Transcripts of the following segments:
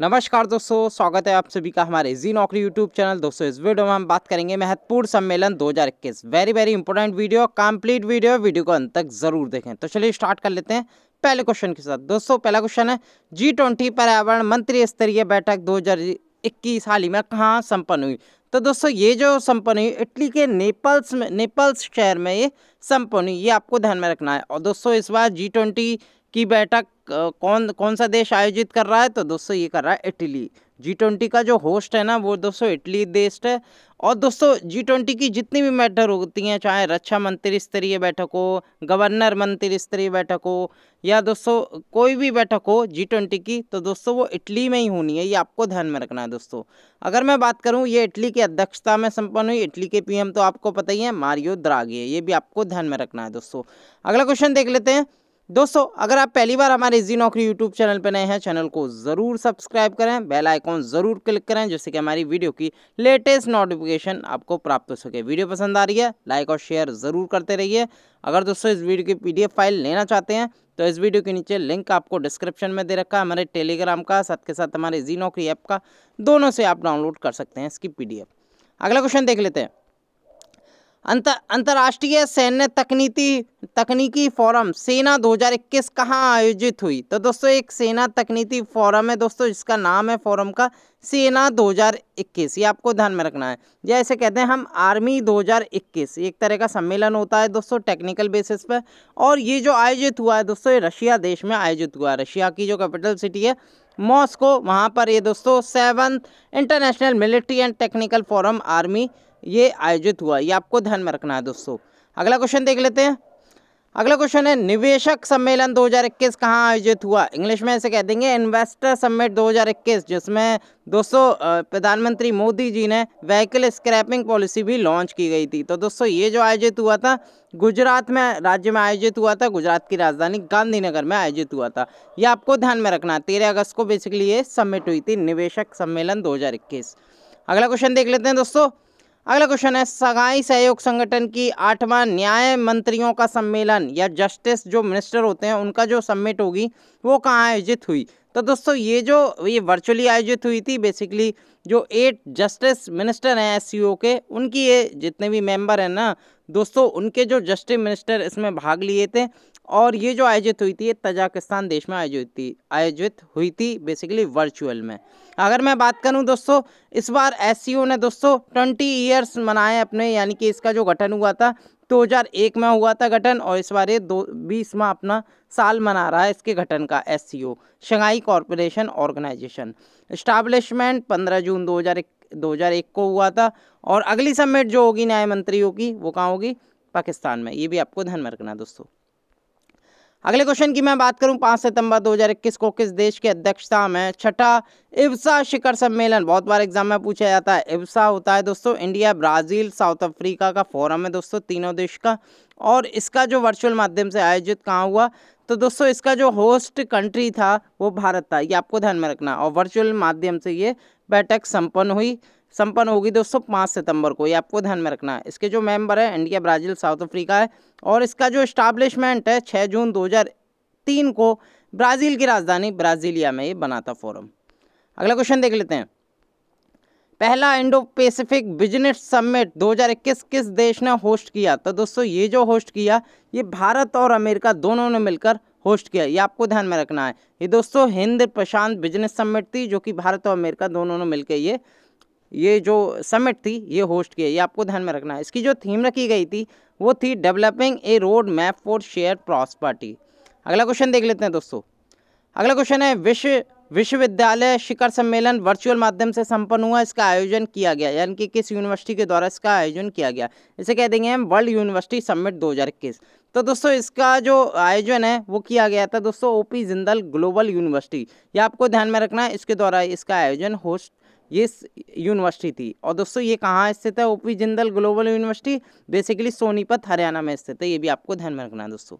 नमस्कार दोस्तों स्वागत है आप सभी का हमारे जी नौकरी यूट्यूब चैनल दोस्तों इस वीडियो में हम बात करेंगे महत्वपूर्ण सम्मेलन 2021 very very important video complete video video को अंत तक जरूर देखें तो चलिए स्टार्ट कर लेते हैं पहले क्वेश्चन के साथ दोस्तों पहला क्वेश्चन है जी ट्वेंटी पर्यावरण मंत्री स्तरीय बैठक दो इक्कीस हाल ही में कहाँ संपन्न हुई तो दोस्तों ये जो संपन्न हुई इटली के नेपल्स में नेपल्स शहर में ये संपन्न हुई ये आपको ध्यान में रखना है और दोस्तों इस बार जी ट्वेंटी की बैठक कौन कौन सा देश आयोजित कर रहा है तो दोस्तों ये कर रहा है इटली जी ट्वेंटी का जो होस्ट है ना वो दोस्तों इटली देश है और दोस्तों जी ट्वेंटी की जितनी भी मैटर होती हैं चाहे रक्षा मंत्री स्तरीय बैठक हो गवर्नर मंत्री स्तरीय बैठक हो या दोस्तों कोई भी बैठक हो जी ट्वेंटी की तो दोस्तों वो इटली में ही होनी है ये आपको ध्यान में रखना है दोस्तों अगर मैं बात करूँ ये इटली की अध्यक्षता में संपन्न हुई इटली के पी तो आपको पता ही है मारियो द्रागे ये भी आपको ध्यान में रखना है दोस्तों अगला क्वेश्चन देख लेते हैं दोस्तों अगर आप पहली बार हमारे जी नौकरी यूट्यूब चैनल पर नए हैं चैनल को ज़रूर सब्सक्राइब करें बेल आइकॉन ज़रूर क्लिक करें जिससे कि हमारी वीडियो की लेटेस्ट नोटिफिकेशन आपको प्राप्त हो सके वीडियो पसंद आ रही है लाइक और शेयर ज़रूर करते रहिए अगर दोस्तों इस वीडियो की पी फाइल लेना चाहते हैं तो इस वीडियो के नीचे लिंक आपको डिस्क्रिप्शन में दे रखा है हमारे टेलीग्राम का साथ के साथ हमारे जी नौकरी ऐप का दोनों से आप डाउनलोड कर सकते हैं इसकी पी अगला क्वेश्चन देख लेते हैं अंतर अंतर्राष्ट्रीय सैन्य तकनीकी तकनीकी फोरम सेना 2021 कहाँ आयोजित हुई तो दोस्तों एक सेना तकनीकी फोरम है दोस्तों जिसका नाम है फोरम का सेना 2021 ये आपको ध्यान में रखना है या ऐसे कहते हैं हम आर्मी 2021 एक तरह का सम्मेलन होता है दोस्तों टेक्निकल बेसिस पर और ये जो आयोजित हुआ है दोस्तों ये रशिया देश में आयोजित हुआ है रशिया की जो कैपिटल सिटी है मॉस्को वहाँ पर ये दोस्तों seven international military and technical forum army ये आयोजित हुआ ये आपको ध्यान में रखना है दोस्तों अगला क्वेश्चन देख लेते हैं अगला क्वेश्चन है निवेशक सम्मेलन 2021 कहाँ आयोजित हुआ इंग्लिश में ऐसे कह देंगे इन्वेस्टर समिट 2021 जिसमें दोस्तों प्रधानमंत्री मोदी जी ने व्हीकल स्क्रैपिंग पॉलिसी भी लॉन्च की गई थी तो दोस्तों ये जो आयोजित हुआ था गुजरात में राज्य में आयोजित हुआ था गुजरात की राजधानी गांधीनगर में आयोजित हुआ था ये आपको ध्यान में रखना तेरह अगस्त को बेसिकली ये सम्मिट हुई थी निवेशक सम्मेलन दो अगला क्वेश्चन देख लेते हैं दोस्तों अगला क्वेश्चन है सगाई सहयोग संगठन की आठवां न्याय मंत्रियों का सम्मेलन या जस्टिस जो मिनिस्टर होते हैं उनका जो सम्मिट होगी वो कहाँ आयोजित हुई तो दोस्तों ये जो ये वर्चुअली आयोजित हुई थी बेसिकली जो एट जस्टिस मिनिस्टर हैं एस के उनकी ये जितने भी मेंबर हैं ना दोस्तों उनके जो जस्टिस मिनिस्टर इसमें भाग लिए थे और ये जो आयोजित हुई थी ये तजाकिस्तान देश में आयोजित थी आयोजित हुई थी बेसिकली वर्चुअल में अगर मैं बात करूं दोस्तों इस बार एस ने दोस्तों ट्वेंटी ईयर्स मनाए अपने यानी कि इसका जो गठन हुआ था 2001 में हुआ था गठन और इस बार ये दो बीसवा अपना साल मना रहा है इसके गठन का S C O Shanghai corporation organisation establishment पंद्रह जून दो दो हज़ार हजार एक को हुआ था और अगली सबमिट जो होगी न्याय मंत्रियों की वो कहाँ होगी पाकिस्तान में ये भी आपको ध्यान में रखना दोस्तों अगले क्वेश्चन की मैं बात करूं 5 सितंबर 2021 को किस देश की अध्यक्षता में छठा इब्सा शिखर सम्मेलन बहुत बार एग्जाम में पूछा जाता है इब्सा होता है दोस्तों इंडिया ब्राज़ील साउथ अफ्रीका का फोरम है दोस्तों तीनों देश का और इसका जो वर्चुअल माध्यम से आयोजित कहाँ हुआ तो दोस्तों इसका जो होस्ट कंट्री था वो भारत था ये आपको ध्यान में रखना और वर्चुअल माध्यम से ये बैठक संपन्न हुई संपन्न होगी दोस्तों पाँच सितंबर को ये आपको ध्यान में रखना है इसके जो मेंबर है इंडिया ब्राज़ील साउथ अफ्रीका है और इसका जो इस्टाब्लिशमेंट है छः जून 2003 को ब्राज़ील की राजधानी ब्राज़ीलिया में ये बना था फोरम अगला क्वेश्चन देख लेते हैं पहला इंडो पैसिफिक बिजनेस समिट 2021 किस देश ने होस्ट किया तो दोस्तों ये जो होस्ट किया ये भारत और अमेरिका दोनों ने मिलकर होस्ट किया ये आपको ध्यान में रखना है ये दोस्तों हिंद प्रशांत बिजनेस समिट थी जो कि भारत और अमेरिका दोनों ने मिलकर ये ये जो समिट थी ये होस्ट किया ये आपको ध्यान में रखना है इसकी जो थीम रखी गई थी वो थी developing a road map for share prosperity अगला क्वेश्चन देख लेते हैं दोस्तों अगला क्वेश्चन है विश्व विश्वविद्यालय शिखर सम्मेलन वर्चुअल माध्यम से संपन्न हुआ इसका आयोजन किया गया यानी कि किस यूनिवर्सिटी के द्वारा इसका आयोजन किया गया इसे कह देंगे हम वर्ल्ड यूनिवर्सिटी समिट 2021 तो दोस्तों इसका जो आयोजन है वो किया गया था दोस्तों ओपी जिंदल ग्लोबल यूनिवर्सिटी ये आपको ध्यान में रखना है इसके द्वारा इसका आयोजन होस्ट ये यूनिवर्सिटी थी और दोस्तों ये कहाँ स्थित है OP Jindal global university basically Sonipat Haryana में स्थित है ये भी आपको ध्यान में रखना है दोस्तों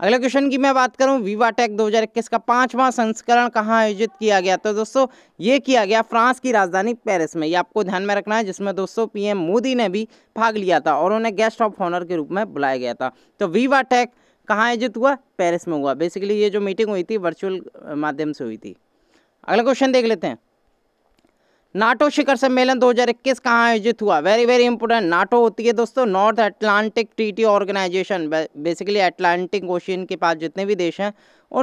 अगले क्वेश्चन की मैं बात करूं वीवा टेक दो का पांचवा संस्करण कहाँ आयोजित किया गया तो दोस्तों ये किया गया फ्रांस की राजधानी पेरिस में ये आपको ध्यान में रखना है जिसमें दोस्तों पीएम मोदी ने भी भाग लिया था और उन्हें गेस्ट ऑफ ऑनर के रूप में बुलाया गया था तो वीवा टेक कहाँ आयोजित हुआ पेरिस में हुआ बेसिकली ये जो मीटिंग हुई थी वर्चुअल माध्यम से हुई थी अगला क्वेश्चन देख लेते हैं नाटो शिखर सम्मेलन 2021 कहाँ आयोजित हुआ वेरी वेरी इंपॉर्टेंट नाटो होती है दोस्तों North Atlantic treaty organisation basically Atlantic ocean के पास जितने भी देश हैं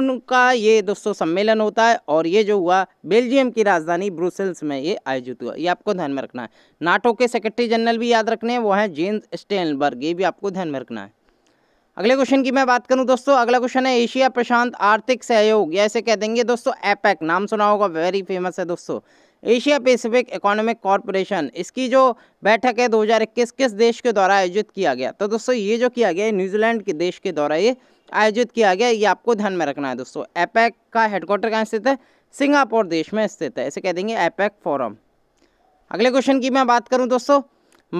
उनका ये दोस्तों सम्मेलन होता है और ये जो हुआ बेल्जियम की राजधानी ब्रुसेल्स में ये आयोजित हुआ ये आपको ध्यान में रखना है नाटो के सेक्रेटरी जनरल भी याद रखने हैं वो हैं जेम्स स्टेनबर्ग ये भी आपको ध्यान में रखना है अगले क्वेश्चन की मैं बात करूं दोस्तों अगला क्वेश्चन है एशिया प्रशांत आर्थिक सहयोग या इसे कह देंगे दोस्तों एपेक नाम सुना होगा वेरी फेमस है दोस्तों एशिया पैसिफिक इकोनॉमिक कॉरपोरेशन इसकी जो बैठक है 2021 किस देश के द्वारा आयोजित किया गया तो दोस्तों ये जो किया गया न्यूजीलैंड के देश के द्वारा ये आयोजित किया गया ये आपको ध्यान में रखना है दोस्तों एपैक का हेडक्वार्टर कहाँ स्थित है सिंगापुर देश में स्थित है इसे कह देंगे एपैक फोरम अगले क्वेश्चन की मैं बात करूँ दोस्तों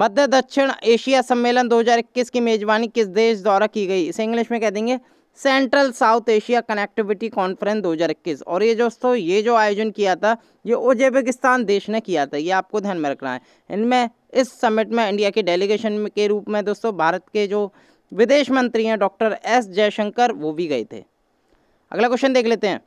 मध्य दक्षिण एशिया सम्मेलन 2021 की मेज़बानी किस देश द्वारा की गई इसे इंग्लिश में कह देंगे central South Asia connectivity conference 2021 और ये दोस्तों ये जो आयोजन किया था ये उज्बेकिस्तान देश ने किया था ये आपको ध्यान में रखना है इनमें इस समिट में इंडिया के डेलीगेशन के रूप में दोस्तों भारत के जो विदेश मंत्री हैं डॉक्टर एस जयशंकर वो भी गए थे अगला क्वेश्चन देख लेते हैं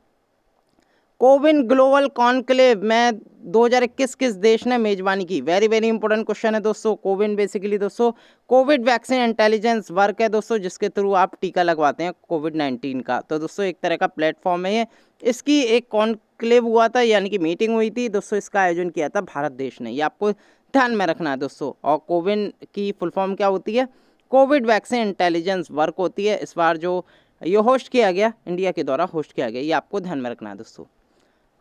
कोविन ग्लोबल कॉन्क्लेव में 2021 किस देश ने मेजबानी की वेरी वेरी इंपॉर्टेंट क्वेश्चन है दोस्तों कोविन बेसिकली दोस्तों कोविड वैक्सीन इंटेलिजेंस वर्क है दोस्तों जिसके थ्रू आप टीका लगवाते हैं कोविड नाइन्टीन का तो दोस्तों एक तरह का प्लेटफॉर्म है ये इसकी एक कॉन्क्लेव हुआ था यानी कि मीटिंग हुई थी दोस्तों इसका आयोजन किया था भारत देश ने ये आपको ध्यान में रखना है दोस्तों और कोविन की फुल फॉर्म क्या होती है कोविड वैक्सीन इंटेलिजेंस वर्क होती है इस बार जो ये होस्ट किया गया इंडिया के द्वारा होस्ट किया गया ये आपको ध्यान में रखना है दोस्तों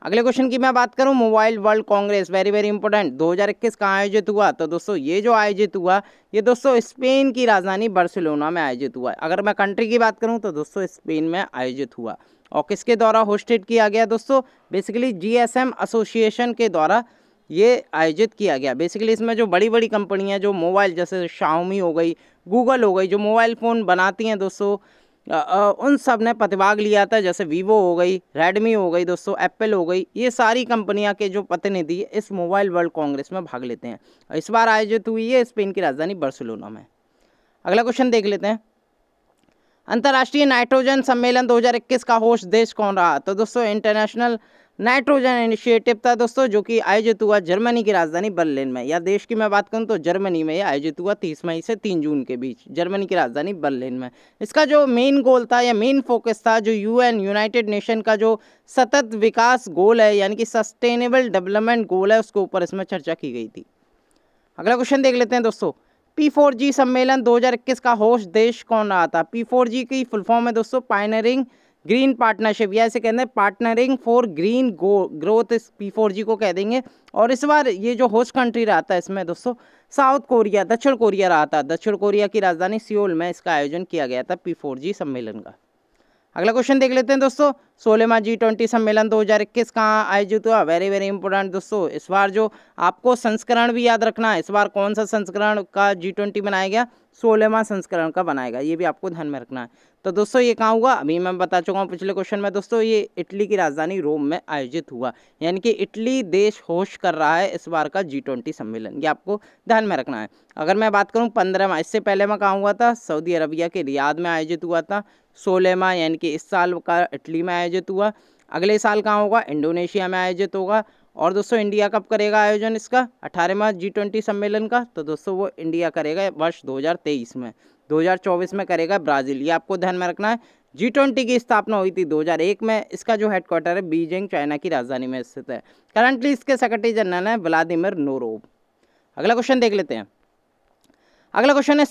अगले क्वेश्चन की मैं बात करूं mobile world congress very very important 2021 का आयोजित हुआ तो दोस्तों ये जो आयोजित हुआ ये दोस्तों स्पेन की राजधानी बार्सिलोना में आयोजित हुआ अगर मैं कंट्री की बात करूं तो दोस्तों स्पेन में आयोजित हुआ और किसके द्वारा होस्टेड किया गया दोस्तों बेसिकली जी एसोसिएशन के द्वारा ये आयोजित किया गया बेसिकली इसमें जो बड़ी बड़ी कंपनियाँ जो मोबाइल जैसे शाउमी हो गई गूगल हो गई जो मोबाइल फ़ोन बनाती हैं दोस्तों उन सब ने प्रतिभाग लिया था जैसे वीवो हो गई रेडमी हो गई दोस्तों एप्पल हो गई ये सारी कंपनियां के जो प्रतिनिधि इस मोबाइल वर्ल्ड कांग्रेस में भाग लेते हैं इस बार आयोजित हुई है स्पेन की राजधानी बार्सिलोना में अगला क्वेश्चन देख लेते हैं अंतर्राष्ट्रीय नाइट्रोजन सम्मेलन 2021 का होस्ट देश कौन रहा तो दोस्तों इंटरनेशनल नाइट्रोजन इनिशिएटिव था दोस्तों जो कि आयोजित हुआ जर्मनी की राजधानी बर्लिन में या देश की मैं बात करूं तो जर्मनी में यह आयोजित हुआ 30 मई से 3 जून के बीच जर्मनी की राजधानी बर्लिन में इसका जो मेन गोल था या मेन फोकस था जो यूएन यूनाइटेड नेशन का जो सतत विकास गोल है यानी कि सस्टेनेबल डेवलपमेंट गोल है उसके ऊपर इसमें चर्चा की गई थी अगला क्वेश्चन देख लेते हैं दोस्तों पी फोर जी सम्मेलन इक्कीस का होस्ट देश कौन रहा था पी फोर जी की फुल फॉर्म है दोस्तों पाइनरिंग ग्रीन पार्टनरशिप या इसे कहते हैं पार्टनरिंग फॉर ग्रीन ग्रोथ इस पी फोर जी को कह देंगे और इस बार ये जो होस्ट कंट्री रहा था इसमें दोस्तों साउथ कोरिया दक्षिण कोरिया रहा था दक्षिण कोरिया की राजधानी सियोल में इसका आयोजन किया गया था पी फोर जी सम्मेलन का अगला क्वेश्चन देख लेते हैं दोस्तों सोलेमा जी ट्वेंटी सम्मेलन 2021 कहाँ आयोजित हुआ वेरी वेरी इंपॉर्टेंट दोस्तों इस बार जो आपको संस्करण भी याद रखना है इस बार कौन सा संस्करण का जी ट्वेंटी बनाया गया सोलेमा संस्करण का बनाएगा ये भी आपको ध्यान में रखना है तो दोस्तों ये कहाँ हुआ अभी मैं बता चुका हूँ पिछले क्वेश्चन में दोस्तों ये इटली की राजधानी रोम में आयोजित हुआ यानी कि इटली देश होश कर रहा है इस बार का जी ट्वेंटी सम्मेलन ये आपको ध्यान में रखना है अगर मैं बात करूँ पंद्रह इससे पहले मैं कहाँ हुआ था सऊदी अरबिया के रियाद में आयोजित हुआ था सोलह माह यानी कि इस साल का इटली में आयोजित हुआ अगले साल कहाँ होगा इंडोनेशिया में आयोजित होगा और दोस्तों इंडिया कब करेगा आयोजन इसका अठारहवा जी ट्वेंटी सम्मेलन का तो दोस्तों वो इंडिया करेगा वर्ष 2023 में 2024 में करेगा ब्राज़ील ये आपको ध्यान में रखना है जी ट्वेंटी की स्थापना हुई थी 2001 में इसका जो हेडक्वार्टर है बीजिंग चाइना की राजधानी में स्थित है करंटली इसके सेक्रेटरी जनरल हैं व्लादिमिर नोरोव अगला क्वेश्चन देख लेते हैं अगला क्वेश्चन है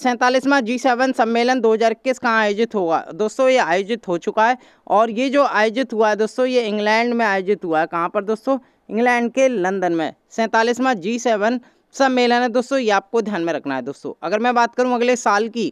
सैंतालीसवां जी सेवन सम्मेलन 2021 कहाँ आयोजित होगा दोस्तों ये आयोजित हो चुका है और ये जो आयोजित हुआ है दोस्तों ये इंग्लैंड में आयोजित हुआ है कहाँ पर दोस्तों इंग्लैंड के लंदन में सैंतालीसवां जी सेवन सम्मेलन है दोस्तों ये आपको ध्यान में रखना है दोस्तों अगर मैं बात करूँ अगले साल की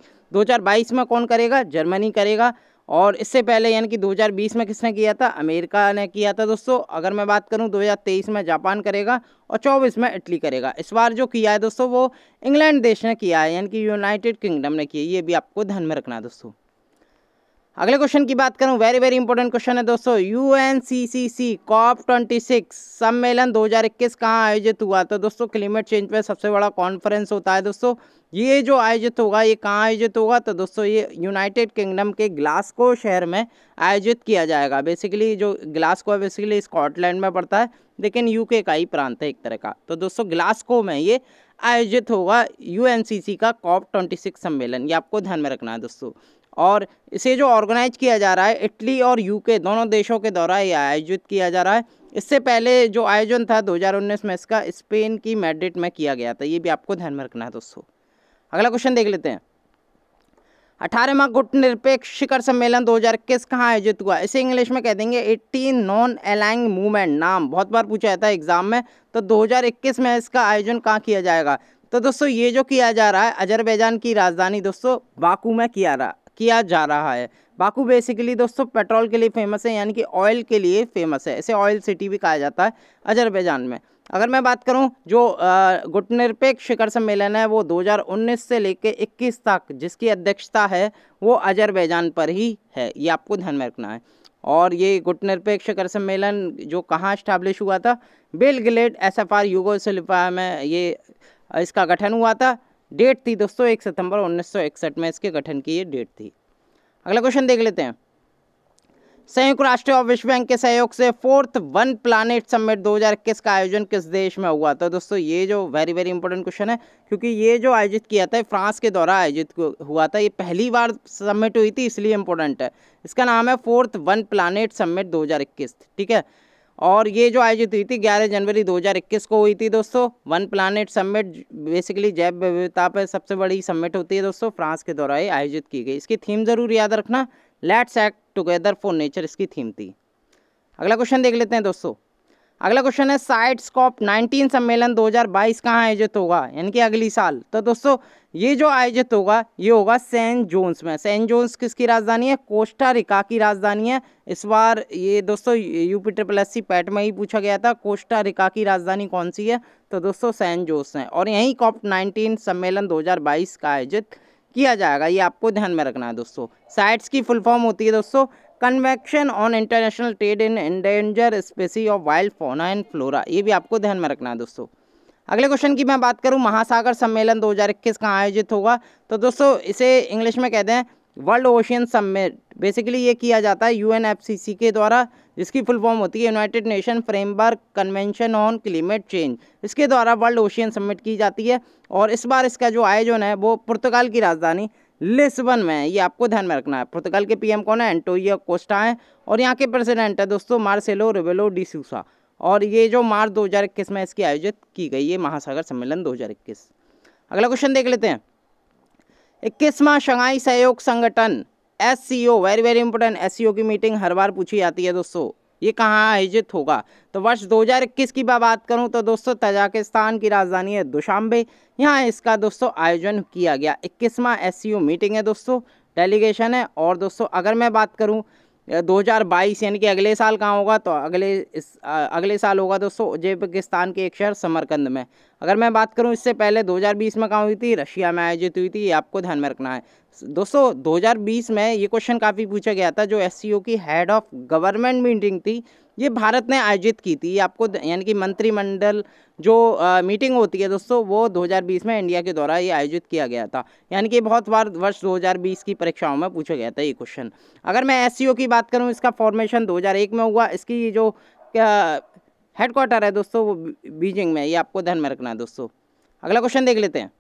बाईस में कौन करेगा जर्मनी करेगा और इससे पहले यानी कि 2020 में किसने किया था अमेरिका ने किया था दोस्तों अगर मैं बात करूं 2023 में जापान करेगा और चौबीस में इटली करेगा इस बार जो किया है दोस्तों वो इंग्लैंड देश ने किया है यानी कि यूनाइटेड किंगडम ने किया ये भी आपको ध्यान में रखना है दोस्तों अगले क्वेश्चन की बात करूं वेरी वेरी इंपॉर्टेंट क्वेश्चन है दोस्तों U N C C C COP twenty six सम्मेलन दो हज़ार इक्कीस कहाँ आयोजित हुआ तो दोस्तों क्लाइमेट चेंज पे सबसे बड़ा कॉन्फ्रेंस होता है दोस्तों ये जो आयोजित होगा ये कहाँ आयोजित होगा तो दोस्तों ये यूनाइटेड किंगडम के ग्लास्को शहर में आयोजित किया जाएगा बेसिकली जो ग्लास्को है बेसिकली स्कॉटलैंड में पड़ता है लेकिन यूके का ही प्रांत है एक तरह का तो दोस्तों ग्लास्को में ये आयोजित होगा यूएनसीसी का कॉप ट्वेंटी सिक्स सम्मेलन ये आपको ध्यान में रखना है दोस्तों और इसे जो ऑर्गेनाइज किया जा रहा है इटली और यूके दोनों देशों के द्वारा ये आयोजित किया जा रहा है इससे पहले जो आयोजन था 2019 में इसका स्पेन की मैड्रिड में किया गया था ये भी आपको ध्यान में रखना है दोस्तों अगला क्वेश्चन देख लेते हैं अठारहवा गुट निरपेक्ष शिखर सम्मेलन 2021 कहाँ आयोजित हुआ इसे इंग्लिश में कह देंगे 18 नॉन अलाइंग मूवमेंट नाम बहुत बार पूछा जाता है एग्जाम में तो 2021 में इसका आयोजन कहाँ किया जाएगा तो दोस्तों ये जो किया जा रहा है अजरबैजान की राजधानी दोस्तों बाकू में किया रहा किया जा रहा है बाकू बेसिकली दोस्तों पेट्रोल के लिए फेमस है यानी कि ऑयल के लिए फेमस है इसे ऑयल सिटी भी कहा जाता है अजरबैजान में अगर मैं बात करूं जो गुटनिरपेक्ष शिखर सम्मेलन है वो 2019 से लेकर 21 तक जिसकी अध्यक्षता है वो अजरबैजान पर ही है ये आपको ध्यान में रखना है और ये गुटनिरपेक्ष शिखर सम्मेलन जो कहाँ स्टैब्लिश हुआ था गलेट एस एफ आर में ये इसका गठन हुआ था डेट थी दोस्तों एक सितंबर उन्नीस में इसके गठन की ये डेट थी अगला क्वेश्चन देख लेते हैं संयुक्त राष्ट्र और विश्व बैंक के सहयोग से फोर्थ वन प्लानट समिट 2021 का आयोजन किस देश में हुआ था तो दोस्तों ये जो वेरी वेरी इंपॉर्टेंट क्वेश्चन है क्योंकि ये जो आयोजित किया था फ्रांस के द्वारा आयोजित हुआ था ये पहली बार समिट हुई थी इसलिए इंपॉर्टेंट है इसका नाम है फोर्थ वन प्लानट समिट दो ठीक है और ये जो आयोजित हुई थी 11 जनवरी 2021 को हुई थी दोस्तों वन प्लानट समिट बेसिकली जैव विविधता पर सबसे बड़ी समिट होती है दोस्तों फ्रांस के द्वारा आयोजित की गई इसकी थीम ज़रूर याद रखना let's act together for nature इसकी थीम थी अगला क्वेश्चन देख लेते हैं दोस्तों अगला क्वेश्चन है साइट्स कॉप नाइनटीन सम्मेलन 2022 कहाँ आयोजित होगा यानी कि अगली साल तो दोस्तों ये जो आयोजित होगा ये होगा सेंट जोन्स में सेंट जोन्स किसकी राजधानी है कोस्टा रिका की राजधानी है इस बार ये दोस्तों UP triple S C PET में ही पूछा गया था कोस्टा रिका की राजधानी कौन सी है तो दोस्तों सेंट जोन्स है और यहीं कॉप नाइनटीन सम्मेलन दो का आयोजित किया जाएगा ये आपको ध्यान में रखना है दोस्तों साइट्स की फुल फॉर्म होती है दोस्तों convection on international trade in endanger species of wild fauna and flora ये भी आपको ध्यान में रखना है दोस्तों अगले क्वेश्चन की मैं बात करूं महासागर सम्मेलन 2021 कहाँ आयोजित होगा तो दोस्तों इसे इंग्लिश में कहते हैं वर्ल्ड ओशियन सम्मेट बेसिकली ये किया जाता है यू के द्वारा जिसकी फुल फॉर्म होती है United Nation framework convention on climate change इसके द्वारा वर्ल्ड ओशियन सम्मिट की जाती है और इस बार इसका जो आयोजन है वो पुर्तगाल की राजधानी लिस्बन में ये आपको ध्यान में रखना है पुर्तगाल के पीएम कौन है एंटोनियो कोस्टा है और यहाँ के प्रेसिडेंट है दोस्तों मार्सेलो रिबेलो डी सूसा और ये जो मार्च इक्कीस में इसकी आयोजित की गई है महासागर सम्मेलन इक्कीस अगला क्वेश्चन देख लेते हैं इक्कीसवां शंघाई सहयोग संगठन S very very important S की मीटिंग हर बार पूछी जाती है दोस्तों ये कहाँ आयोजित होगा तो वर्ष 2021 की बात करूँ तो दोस्तों तजाकिस्तान की राजधानी है दुशांबे यहाँ इसका दोस्तों आयोजन किया गया इक्कीसवा एस मीटिंग है दोस्तों डेलीगेशन है और दोस्तों अगर मैं बात करूँ बाईस यानी कि अगले साल कहाँ होगा तो अगले इस आ, अगले साल होगा दोस्तों उज्बेकिस्तान के एक शहर समरकंद में अगर मैं बात करूँ इससे पहले 2020 में कहाँ हुई थी रशिया में आयोजित हुई थी ये आपको ध्यान में रखना है दोस्तों 2020 में ये क्वेश्चन काफ़ी पूछा गया था जो एस की हेड ऑफ गवर्नमेंट मीटिंग थी ये भारत ने आयोजित की थी आपको यानी कि मंत्रिमंडल जो आ, मीटिंग होती है दोस्तों वो 2020 में इंडिया के द्वारा ये आयोजित किया गया था यानी कि बहुत बार वर्ष 2020 की परीक्षाओं में पूछा गया था ये क्वेश्चन अगर मैं एस की बात करूँ इसका फॉर्मेशन 2001 में हुआ इसकी जो हेडक्वार्टर है दोस्तों वो बीजिंग में ये आपको ध्यान में रखना है दोस्तों अगला क्वेश्चन देख लेते हैं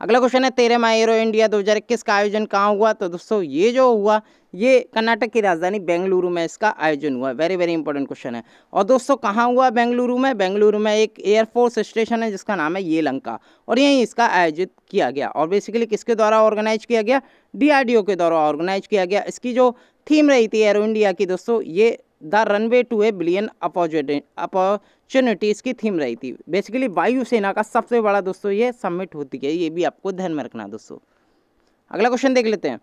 अगला क्वेश्चन है तेरह मई एरो इंडिया 2021 का आयोजन कहाँ हुआ तो दोस्तों ये जो हुआ ये कर्नाटक की राजधानी बेंगलुरु में इसका आयोजन हुआ वेरी वेरी इंपॉर्टेंट क्वेश्चन है और दोस्तों कहाँ हुआ बेंगलुरु में बेंगलुरु में एक एयरफोर्स स्टेशन है जिसका नाम है ये लंका और यहीं इसका आयोजित किया गया और बेसिकली किसके द्वारा ऑर्गेनाइज किया गया डी के द्वारा ऑर्गेनाइज किया गया इसकी जो थीम रही थी एरो इंडिया की दोस्तों ये the runway to a billion opportunities की थीम रही थी बेसिकली वायुसेना का सबसे बड़ा दोस्तों ये सबमिट होती है ये भी आपको ध्यान में रखना दोस्तों अगला क्वेश्चन देख लेते हैं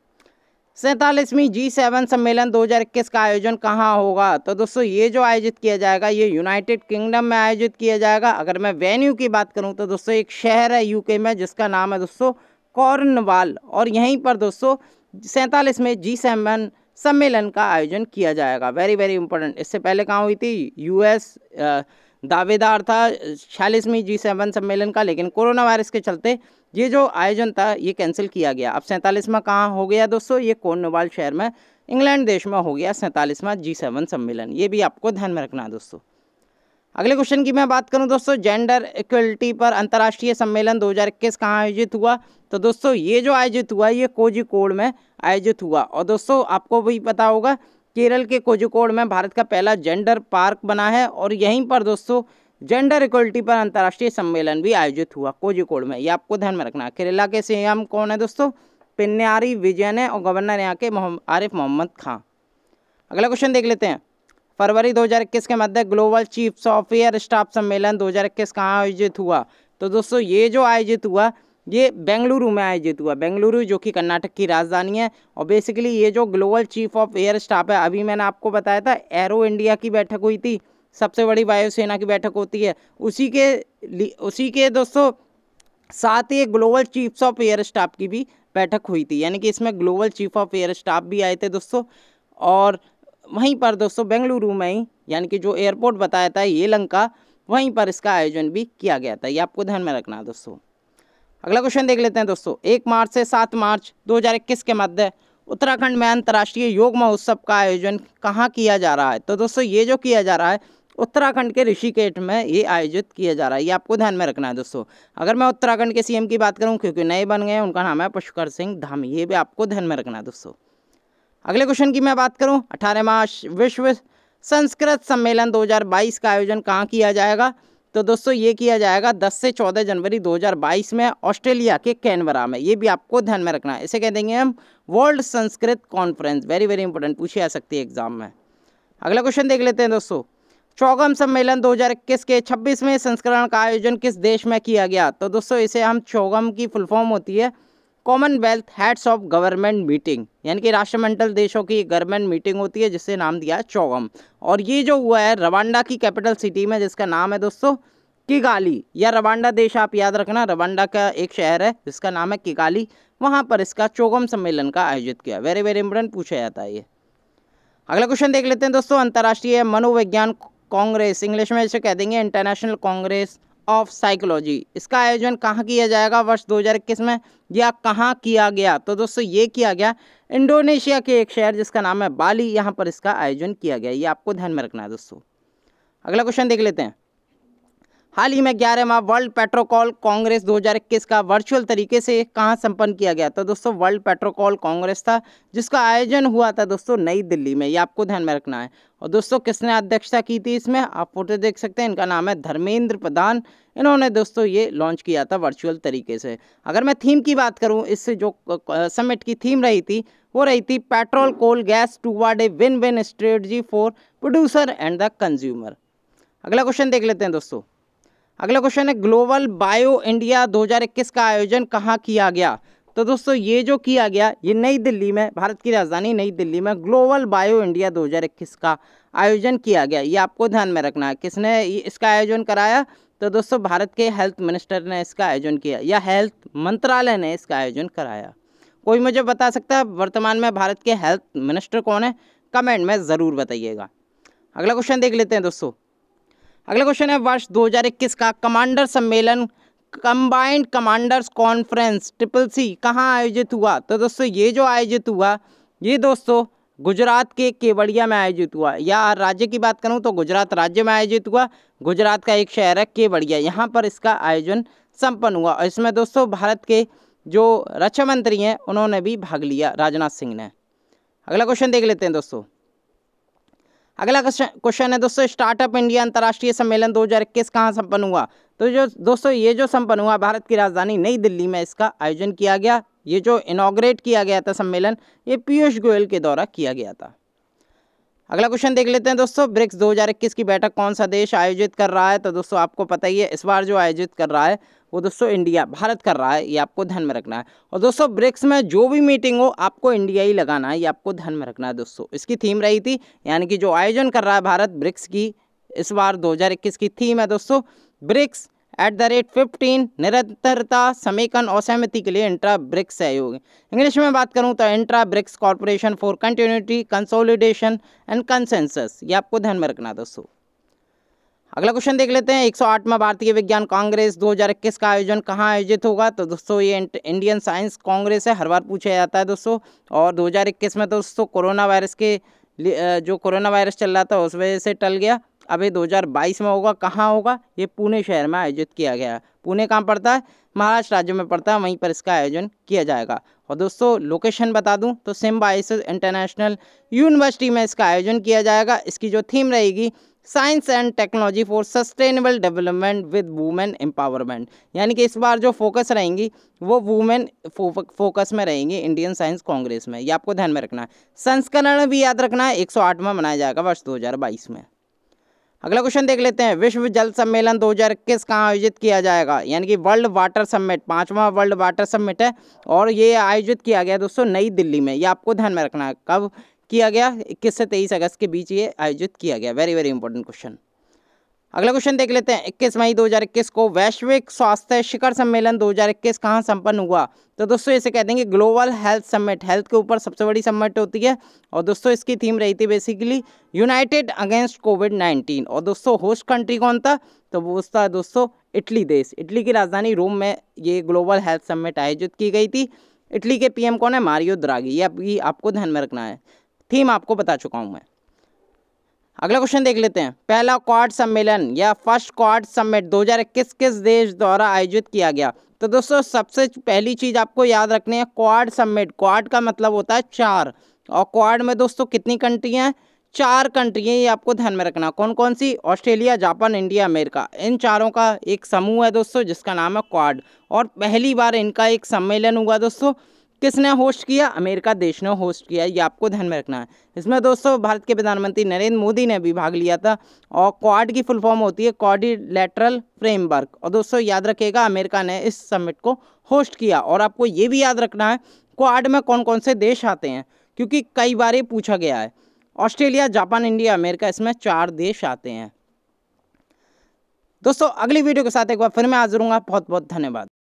सैंतालीसवीं जी सेवन सम्मेलन 2021 का आयोजन कहाँ होगा तो दोस्तों ये जो आयोजित किया जाएगा ये यूनाइटेड किंगडम में आयोजित किया जाएगा अगर मैं वेन्यू की बात करूँ तो दोस्तों एक शहर है यूके में जिसका नाम है दोस्तों कॉर्नवाल और यहीं पर दोस्तों सैंतालीस में जी सेवन सम्मेलन का आयोजन किया जाएगा वेरी वेरी इंपॉर्टेंट इससे पहले कहाँ हुई थी यूएस दावेदार था छियालीसवीं जी सेवन सम्मेलन का लेकिन कोरोना वायरस के चलते ये जो आयोजन था ये कैंसिल किया गया अब सैंतालीसवा कहाँ हो गया दोस्तों ये कोर्नोवाल शहर में इंग्लैंड देश में हो गया सैंतालीसवां जी सेवन सम्मेलन ये भी आपको ध्यान में रखना है दोस्तों अगले क्वेश्चन की मैं बात करूं दोस्तों जेंडर इक्वलिटी पर अंतर्राष्ट्रीय सम्मेलन 2021 कहाँ आयोजित हुआ तो दोस्तों ये जो आयोजित हुआ ये कोजिकोड में आयोजित हुआ और दोस्तों आपको भी पता होगा केरल के कोजिकोड में भारत का पहला जेंडर पार्क बना है और यहीं पर दोस्तों जेंडर इक्वलिटी पर अंतर्राष्ट्रीय सम्मेलन भी आयोजित हुआ कोजिकोड में ये आपको ध्यान में रखना है केरला के सीएम कौन है दोस्तों पिन्यारी विजयन है और गवर्नर यहाँ के आरिफ मोहम्मद खां अगला क्वेश्चन देख लेते हैं फरवरी 2021 के मध्य ग्लोबल चीफ सॉफ्टवेयर स्टाफ सम्मेलन 2021 कहाँ आयोजित हुआ तो दोस्तों ये जो आयोजित हुआ ये बेंगलुरु में आयोजित हुआ बेंगलुरु जो कि कर्नाटक की राजधानी है और बेसिकली ये जो global chief of air staff है अभी मैंने आपको बताया था एरो इंडिया की बैठक हुई थी सबसे बड़ी वायुसेना की बैठक होती है उसी के उसी के दोस्तों साथ ही global chiefs of air staff की भी बैठक हुई थी यानी कि इसमें global chief of air staff भी आए थे दोस्तों और वहीं पर दोस्तों बेंगलुरु में ही यानी कि जो एयरपोर्ट बताया था ये लंका वहीं पर इसका आयोजन भी किया गया था ये आपको ध्यान में रखना है दोस्तों अगला क्वेश्चन देख लेते हैं दोस्तों एक मार्च से सात मार्च दो के मध्य उत्तराखंड में अंतर्राष्ट्रीय योग महोत्सव का आयोजन कहाँ किया जा रहा है तो दोस्तों ये जो किया जा रहा है उत्तराखंड के ऋषिकेट में ये आयोजित किया जा रहा है ये आपको ध्यान में रखना है दोस्तों अगर मैं उत्तराखंड के सीएम की बात करूं क्योंकि नए बन गए हैं उनका नाम है पुष्कर सिंह धामी ये भी आपको ध्यान में रखना है दोस्तों अगले क्वेश्चन की मैं बात करूँ अठारह मार्च विश्व संस्कृत सम्मेलन 2022 का आयोजन कहाँ किया जाएगा तो दोस्तों ये किया जाएगा 10 से 14 जनवरी 2022 में ऑस्ट्रेलिया के कैनवरा में ये भी आपको ध्यान में रखना है इसे कह देंगे हम world Sanskrit conference very very important पूछी जा सकती है एग्जाम में अगला क्वेश्चन देख लेते हैं दोस्तों चौगम सम्मेलन 2021 के 26वें संस्करण का आयोजन किस देश में किया गया तो दोस्तों इसे हम चौगम की फुल फॉर्म होती है Commonwealth heads of government meeting यानी कि राष्ट्रमंडल देशों की गवर्नमेंट मीटिंग होती है जिससे नाम दिया है चौगम और ये जो हुआ है रवांडा की कैपिटल सिटी में जिसका नाम है दोस्तों किगाली या रवांडा देश आप याद रखना रवांडा का एक शहर है जिसका नाम है किगाली वहाँ पर इसका चौगम सम्मेलन का आयोजित किया वेरी वेरी इंपोर्टेंट पूछा जाता है ये अगला क्वेश्चन देख लेते हैं दोस्तों अंतर्राष्ट्रीय मनोविज्ञान कांग्रेस इंग्लिश में इसे कह देंगे इंटरनेशनल कांग्रेस ऑफ साइकोलॉजी इसका आयोजन कहाँ किया जाएगा वर्ष 2021 में या कहाँ किया गया तो दोस्तों ये किया गया इंडोनेशिया के एक शहर जिसका नाम है बाली यहाँ पर इसका आयोजन किया गया ये आपको ध्यान में रखना है दोस्तों अगला क्वेश्चन देख लेते हैं हाल ही में ग्यारहवा वर्ल्ड पेट्रोकॉल कांग्रेस 2021 का वर्चुअल तरीके से कहाँ संपन्न किया गया था दोस्तों वर्ल्ड पेट्रोकॉल कांग्रेस था जिसका आयोजन हुआ था दोस्तों नई दिल्ली में ये आपको ध्यान में रखना है और दोस्तों किसने अध्यक्षता की थी इसमें आप फोटो देख सकते हैं इनका नाम है धर्मेंद्र प्रधान इन्होंने दोस्तों ये लॉन्च किया था वर्चुअल तरीके से अगर मैं थीम की बात करूँ इससे जो समिट की थीम रही थी वो रही थी petrol coal gas ward a win win strategy for producer and the consumer अगला क्वेश्चन देख लेते हैं दोस्तों अगला क्वेश्चन है ग्लोबल बायो इंडिया 2021 का आयोजन कहाँ किया गया तो दोस्तों ये जो किया गया ये नई दिल्ली में भारत की राजधानी नई दिल्ली में ग्लोबल बायो इंडिया 2021 का आयोजन किया गया ये आपको ध्यान में रखना है किसने इसका आयोजन कराया तो दोस्तों भारत के हेल्थ मिनिस्टर ने इसका आयोजन किया या हेल्थ मंत्रालय ने इसका आयोजन कराया कोई मुझे बता सकता है वर्तमान में भारत के हेल्थ मिनिस्टर कौन है कमेंट में ज़रूर बताइएगा अगला क्वेश्चन देख लेते हैं दोस्तों अगला क्वेश्चन है वर्ष 2021 का कमांडर सम्मेलन combined commanders conference triple C कहाँ आयोजित हुआ तो दोस्तों ये जो आयोजित हुआ ये दोस्तों गुजरात के केवड़िया में आयोजित हुआ या राज्य की बात करूँ तो गुजरात राज्य में आयोजित हुआ गुजरात का एक शहर है केवड़िया यहाँ पर इसका आयोजन संपन्न हुआ और इसमें दोस्तों भारत के जो रक्षा मंत्री हैं उन्होंने भी भाग लिया राजनाथ सिंह ने अगला क्वेश्चन देख लेते हैं दोस्तों अगला क्वेश्चन है दोस्तों स्टार्टअप इंडिया अंतर्राष्ट्रीय सम्मेलन 2021 कहाँ संपन्न हुआ तो जो दोस्तों ये जो संपन्न हुआ भारत की राजधानी नई दिल्ली में इसका आयोजन किया गया ये जो इनाग्रेट किया गया था सम्मेलन ये पीयूष गोयल के द्वारा किया गया था अगला क्वेश्चन देख लेते हैं दोस्तों ब्रिक्स 2021 की बैठक कौन सा देश आयोजित कर रहा है तो दोस्तों आपको पता ही है इस बार जो आयोजित कर रहा है वो दोस्तों इंडिया भारत कर रहा है ये आपको ध्यान में रखना है और दोस्तों ब्रिक्स में जो भी मीटिंग हो आपको इंडिया ही लगाना है ये आपको ध्यान में रखना है दोस्तों इसकी थीम रही थी यानी कि जो आयोजन कर रहा है भारत ब्रिक्स की इस बार दो की थीम है दोस्तों BRICS at the rate fifteen निरंतरता समीकरण और सहमति के लिए इंट्रा ब्रिक्स सहयोग इंग्लिश में बात करूं तो intra BRICS corporation for continuity consolidation and consensus ये आपको ध्यान में रखना दोस्तों अगला क्वेश्चन देख लेते हैं एक सौ भारतीय विज्ञान कांग्रेस 2021 का आयोजन कहाँ आयोजित होगा तो दोस्तों ये इंडियन साइंस कांग्रेस है हर बार पूछा जाता है दोस्तों और 2021 में तो दोस्तों कोरोना वायरस के जो कोरोना वायरस चल रहा था उस वजह से टल गया अभी 2022 में होगा कहाँ होगा ये पुणे शहर में आयोजित किया गया पुणे कहाँ पड़ता है महाराष्ट्र राज्य में पड़ता है वहीं पर इसका आयोजन किया जाएगा और दोस्तों लोकेशन बता दूं तो सिम्बाइस इंटरनेशनल यूनिवर्सिटी में इसका आयोजन किया जाएगा इसकी जो थीम रहेगी science and technology for sustainable development with women empowerment यानी कि इस बार जो फोकस रहेंगी वो वुमेन फोकस में रहेंगी इंडियन साइंस कांग्रेस में ये आपको ध्यान में रखना है संस्करण भी याद रखना है 108 में मनाया जाएगा वर्ष 2022 में अगला क्वेश्चन देख लेते हैं विश्व जल सम्मेलन 2021 कहाँ आयोजित किया जाएगा यानी कि वर्ल्ड वाटर सम्मिट पाँचवा वर्ल्ड वाटर सम्मिट है और ये आयोजित किया गया दोस्तों नई दिल्ली में ये आपको ध्यान में रखना है कब किया गया इक्कीस से तेईस अगस्त के बीच ये आयोजित किया गया वेरी वेरी इंपॉर्टेंट क्वेश्चन अगला क्वेश्चन देख लेते हैं इक्कीस मई 2021 को वैश्विक स्वास्थ्य शिखर सम्मेलन 2021 कहाँ संपन्न हुआ तो दोस्तों इसे कह देंगे ग्लोबल हेल्थ समिट हेल्थ के ऊपर सबसे बड़ी समिट होती है और दोस्तों इसकी थीम रही थी बेसिकली यूनाइटेड अगेंस्ट कोविड 19 और दोस्तों होस्ट कंट्री कौन था तो वो था दोस्तों इटली देश इटली की राजधानी रोम में ये ग्लोबल हेल्थ समिट आयोजित की गई थी इटली के पीएम कौन है मारियो द्रागी ये अभी आपको ध्यान में रखना है थीम आपको बता चुका हूँ मैं अगला क्वेश्चन देख लेते हैं पहला क्वाड सम्मेलन या फर्स्ट क्वाड समिट 2021 किस देश द्वारा आयोजित किया गया तो दोस्तों सबसे पहली चीज़ आपको याद रखनी है क्वाड समिट क्वाड का मतलब होता है चार और क्वाड में दोस्तों कितनी कंट्री हैं चार कंट्री हैं ये आपको ध्यान में रखना कौन कौन सी ऑस्ट्रेलिया जापान इंडिया अमेरिका इन चारों का एक समूह है दोस्तों जिसका नाम है क्वाड और पहली बार इनका एक सम्मेलन हुआ दोस्तों किसने होस्ट किया अमेरिका देश ने होस्ट किया ये आपको ध्यान में रखना है इसमें दोस्तों भारत के प्रधानमंत्री नरेंद्र मोदी ने भी भाग लिया था और क्वाड की फुल फॉर्म होती है क्वाडिलेटरल फ्रेमवर्क और दोस्तों याद रखिएगा अमेरिका ने इस समिट को होस्ट किया और आपको ये भी याद रखना है क्वाड में कौन कौन से देश आते हैं क्योंकि कई बार ये पूछा गया है ऑस्ट्रेलिया जापान इंडिया अमेरिका इसमें चार देश आते हैं दोस्तों अगली वीडियो के साथ एक बार फिर मैं हाजिर हूँ बहुत बहुत धन्यवाद